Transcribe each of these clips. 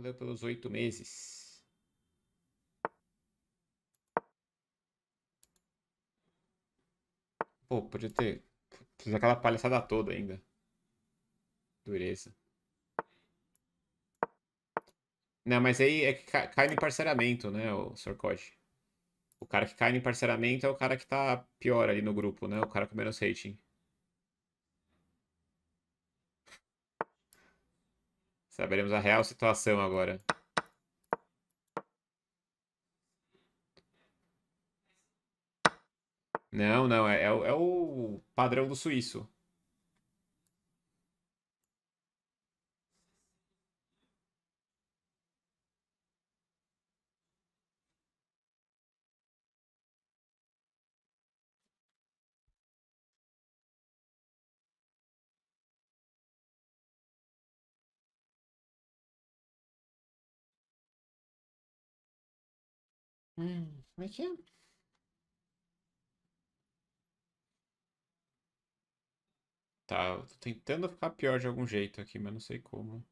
Valeu pelos oito meses. Pô, podia ter. Fiz aquela palhaçada toda ainda. Dureza. Não, mas aí é que cai no parceramento, né, o Sr. Koji? O cara que cai no parceramento é o cara que tá pior ali no grupo, né? O cara com menos rating. Saberemos a real situação agora. Não, não, é, é, é o padrão do suíço. Hum, como é que é? Tá, eu tô tentando ficar pior de algum jeito aqui, mas não sei como.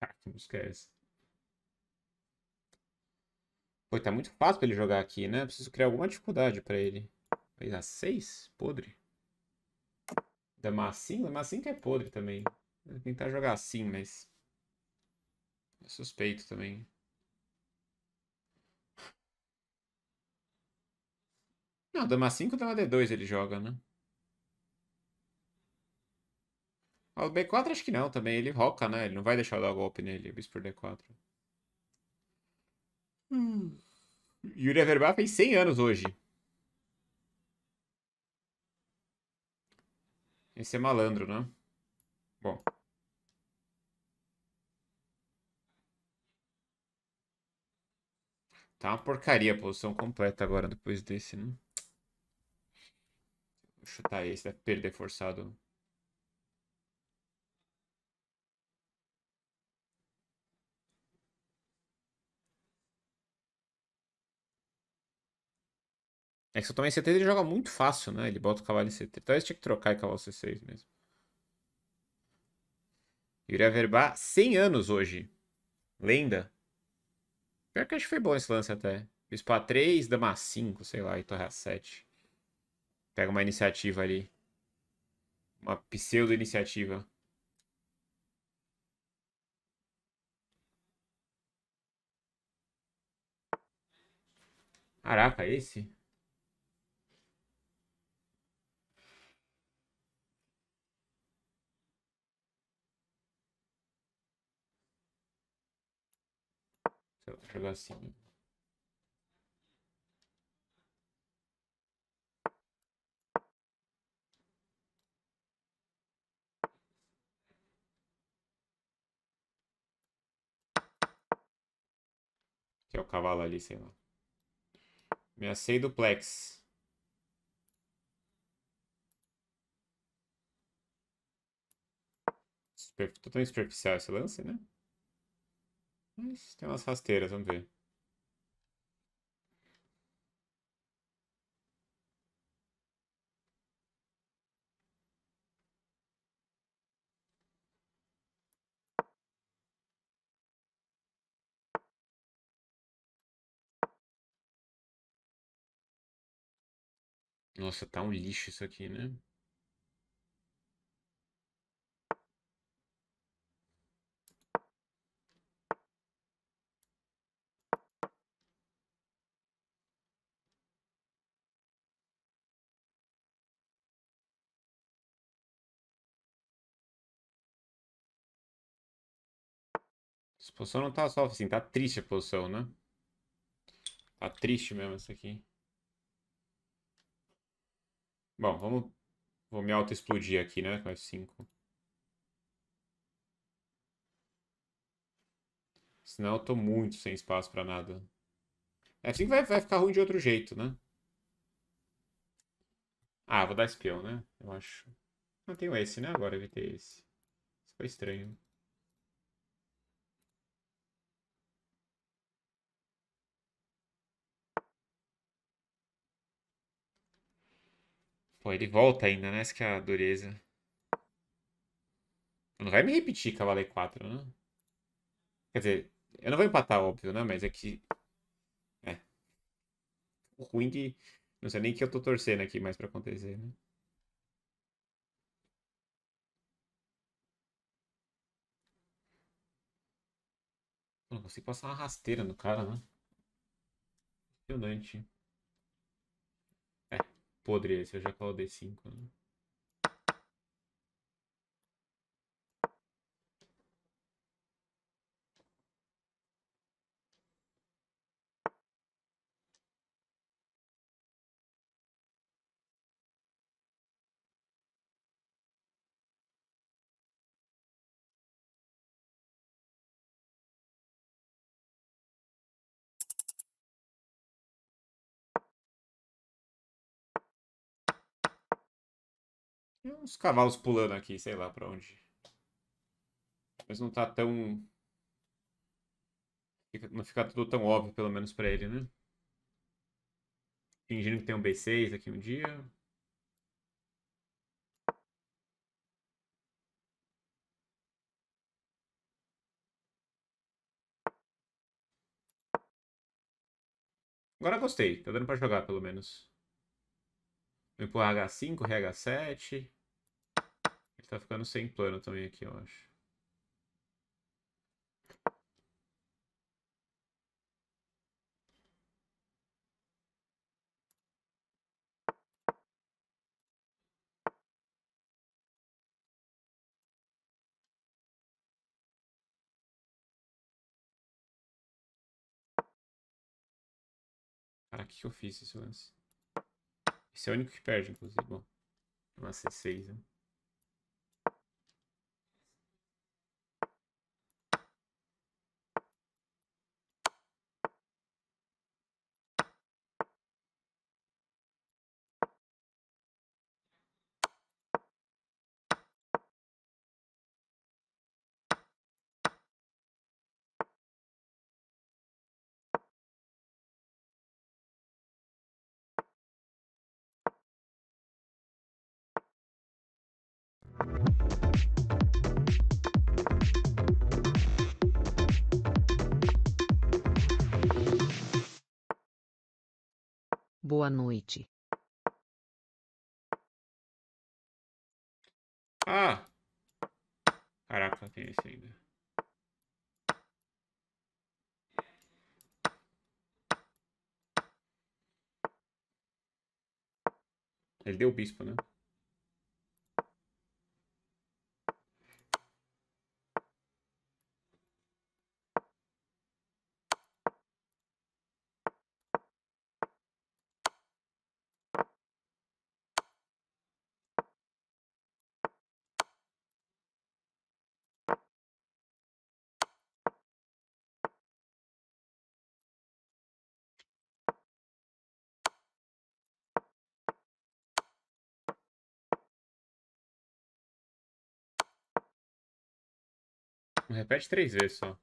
Ah, não esquece. Pô, tá muito fácil pra ele jogar aqui, né? Eu preciso criar alguma dificuldade pra ele. Vai a 6? Podre. Da 5 Da massinha que é podre também. Vou tentar jogar assim, mas... É suspeito também. Não, dama 5 dama D2 ele joga, né? O B4 acho que não também. Ele roca, né? Ele não vai deixar eu dar golpe nele. Bispo por D4. Hum. Yuri Averbá fez 100 anos hoje. Esse é malandro, né? Bom. Tá uma porcaria a posição completa agora, depois desse, né? Vou chutar esse, deve perder forçado. É que se eu tomar em C3 ele joga muito fácil, né? Ele bota o cavalo em C3. Talvez então, tinha que trocar e cavalo C6 mesmo. Iria Verbá, 100 anos hoje. Lenda. Pior que acho que foi bom esse lance até. a 3, dama 5, sei lá, e torre A7. Pega uma iniciativa ali. Uma pseudo-iniciativa. Caraca, esse? Se eu jogar assim. Que é o cavalo ali, sei lá. Ameacei duplex. Super... Totalmente superficial esse lance, né? Mas tem umas rasteiras, vamos ver. Nossa, tá um lixo isso aqui, né? Essa posição não tá só assim, tá triste a posição, né? Tá triste mesmo essa aqui. Bom, vamos... Vou me auto-explodir aqui, né? Com F5. Senão eu tô muito sem espaço pra nada. F5 vai, vai ficar ruim de outro jeito, né? Ah, vou dar espião, né? Eu acho. Não tenho esse, né? Agora ter esse. Isso foi estranho. Pô, ele volta ainda, né? Essa que é a dureza. Não vai me repetir cavalo E4, né? Quer dizer, eu não vou empatar, óbvio, né? Mas é que... É. O ruim de... Não sei nem que eu tô torcendo aqui mais pra acontecer, né? Não consigo passar uma rasteira no cara, né? Impressionante podre esse, eu já coloquei 5. Né? Tem uns cavalos pulando aqui, sei lá pra onde. Mas não tá tão... Não fica tudo tão óbvio, pelo menos pra ele, né? Fingindo que tem um B6 aqui um dia. Agora gostei, tá dando pra jogar pelo menos. Impor H5, RH7. Ele tá ficando sem plano também aqui, eu acho. Cara, o que eu fiz esse lance? Esse é o único que perde, inclusive. Bom, uma C6, né? Boa noite. Ah! Caraca, tem esse ainda. Ele deu o bispo, né? Repete três vezes só.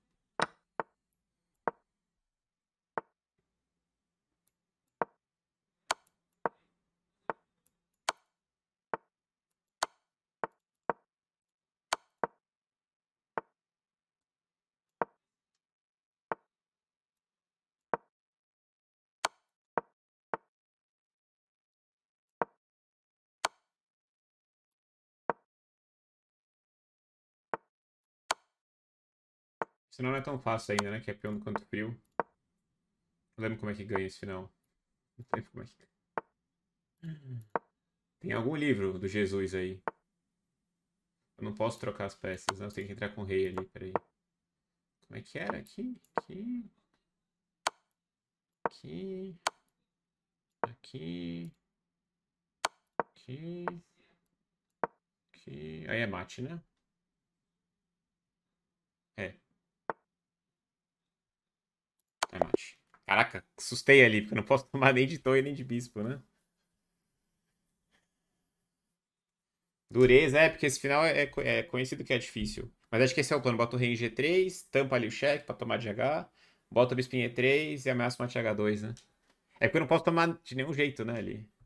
Senão não é tão fácil ainda, né? Que é peão quanto frio. Não lembro como é que ganha esse final. Não lembro como é que Tem algum livro do Jesus aí. Eu não posso trocar as peças, né? Eu tenho que entrar com o rei ali, peraí. Como é que era? Aqui, aqui... Aqui... Aqui... Aqui... Aqui... Aí é mate, né? Caraca, assustei ali, porque eu não posso tomar nem de torre nem de bispo, né? Dureza, é, porque esse final é, é, é, conhecido que é difícil. Mas acho que esse é o plano. Bota o rei em G3, tampa ali o cheque pra tomar de H, bota o bispo em E3 e ameaça o mate H2, né? É porque eu não posso tomar de nenhum jeito, né, ali.